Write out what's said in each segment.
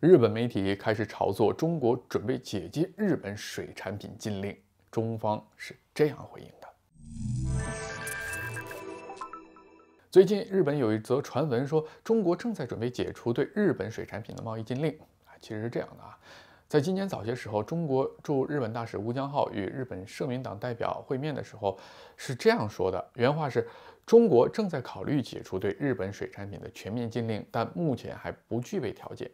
日本媒体开始炒作中国准备解禁日本水产品禁令，中方是这样回应的。最近日本有一则传闻说中国正在准备解除对日本水产品的贸易禁令啊，其实是这样的啊，在今年早些时候，中国驻日本大使吴江浩与日本社民党代表会面的时候是这样说的，原话是：中国正在考虑解除对日本水产品的全面禁令，但目前还不具备条件。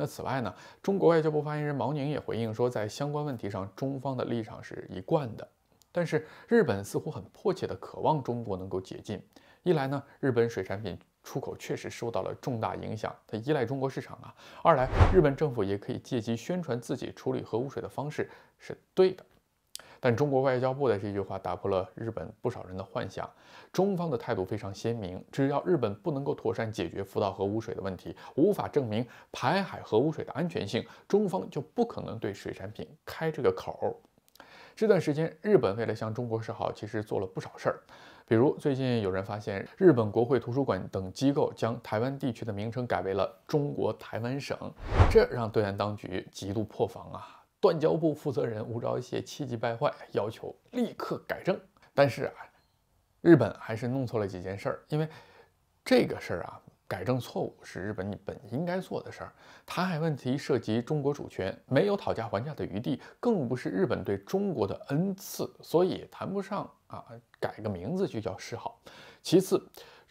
那此外呢，中国外交部发言人毛宁也回应说，在相关问题上，中方的立场是一贯的。但是，日本似乎很迫切地渴望中国能够解禁。一来呢，日本水产品出口确实受到了重大影响，它依赖中国市场啊；二来，日本政府也可以借机宣传自己处理核污水的方式是对的。但中国外交部的这句话打破了日本不少人的幻想，中方的态度非常鲜明，只要日本不能够妥善解决福岛核污水的问题，无法证明排海核污水的安全性，中方就不可能对水产品开这个口。这段时间，日本为了向中国示好，其实做了不少事儿，比如最近有人发现，日本国会图书馆等机构将台湾地区的名称改为了中国台湾省，这让对岸当局极度破防啊。断交部负责人吴钊燮气急败坏，要求立刻改正。但是啊，日本还是弄错了几件事儿。因为这个事儿啊，改正错误是日本你本应该做的事儿。台海问题涉及中国主权，没有讨价还价的余地，更不是日本对中国的恩赐，所以谈不上啊改个名字就叫示好。其次，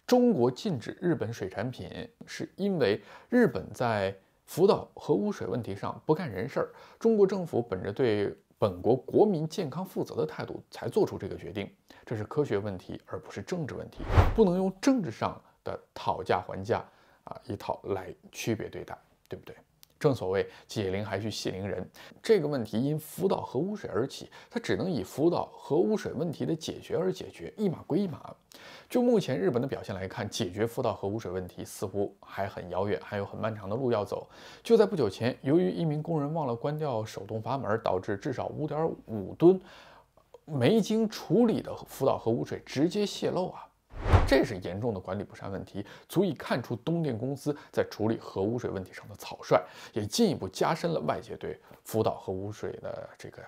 中国禁止日本水产品，是因为日本在福岛核污水问题上不干人事儿，中国政府本着对本国国民健康负责的态度才做出这个决定，这是科学问题而不是政治问题，不能用政治上的讨价还价啊一套来区别对待，对不对？正所谓解铃还须系铃人，这个问题因福岛核污水而起，它只能以福岛核污水问题的解决而解决，一码归一码。就目前日本的表现来看，解决福岛核污水问题似乎还很遥远，还有很漫长的路要走。就在不久前，由于一名工人忘了关掉手动阀门，导致至少五点五吨没经处理的福岛核污水直接泄漏啊！这是严重的管理不善问题，足以看出东电公司在处理核污水问题上的草率，也进一步加深了外界对福岛核污水的这个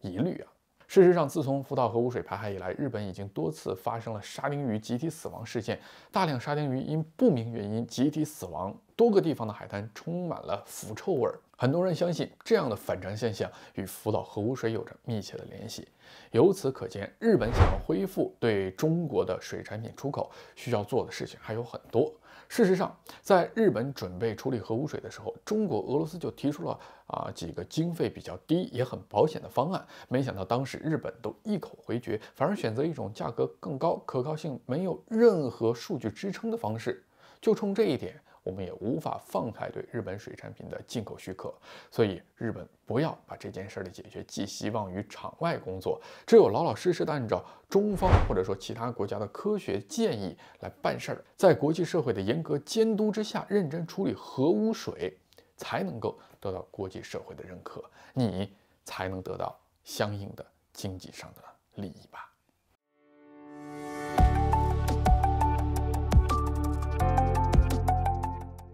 疑虑啊。事实上，自从福岛核污水排海以来，日本已经多次发生了沙丁鱼集体死亡事件，大量沙丁鱼因不明原因集体死亡。多个地方的海滩充满了腐臭味儿，很多人相信这样的反常现象与福岛核污水有着密切的联系。由此可见，日本想要恢复对中国的水产品出口，需要做的事情还有很多。事实上，在日本准备处理核污水的时候，中国、俄罗斯就提出了啊几个经费比较低也很保险的方案，没想到当时日本都一口回绝，反而选择一种价格更高、可靠性没有任何数据支撑的方式。就冲这一点。我们也无法放开对日本水产品的进口许可，所以日本不要把这件事的解决寄希望于场外工作，只有老老实实的按照中方或者说其他国家的科学建议来办事儿，在国际社会的严格监督之下认真处理核污水，才能够得到国际社会的认可，你才能得到相应的经济上的利益吧。